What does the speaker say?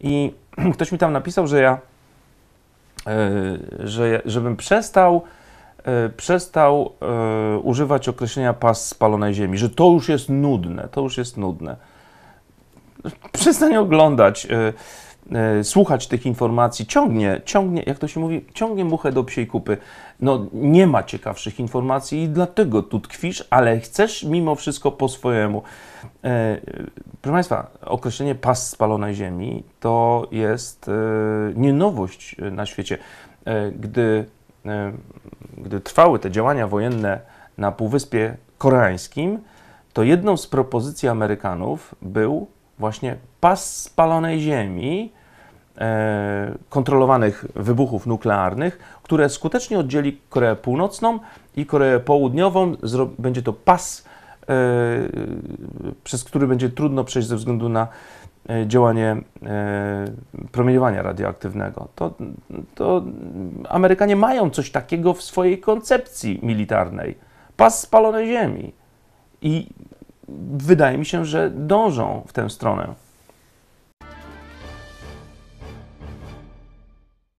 I ktoś mi tam napisał, że ja, e, że, żebym przestał, e, przestał e, używać określenia pas spalonej ziemi, że to już jest nudne, to już jest nudne. Przestań oglądać E, słuchać tych informacji, ciągnie, ciągnie, jak to się mówi, ciągnie muchę do psiej kupy. No, nie ma ciekawszych informacji i dlatego tu tkwisz, ale chcesz mimo wszystko po swojemu. E, proszę Państwa, określenie pas spalonej ziemi to jest e, nie nowość na świecie. Gdy, gdy trwały te działania wojenne na Półwyspie Koreańskim, to jedną z propozycji Amerykanów był właśnie pas spalonej ziemi, E, kontrolowanych wybuchów nuklearnych, które skutecznie oddzieli Koreę Północną i Koreę Południową. Będzie to pas, e, przez który będzie trudno przejść ze względu na e, działanie promieniowania radioaktywnego. To, to Amerykanie mają coś takiego w swojej koncepcji militarnej. Pas spalonej ziemi. I wydaje mi się, że dążą w tę stronę.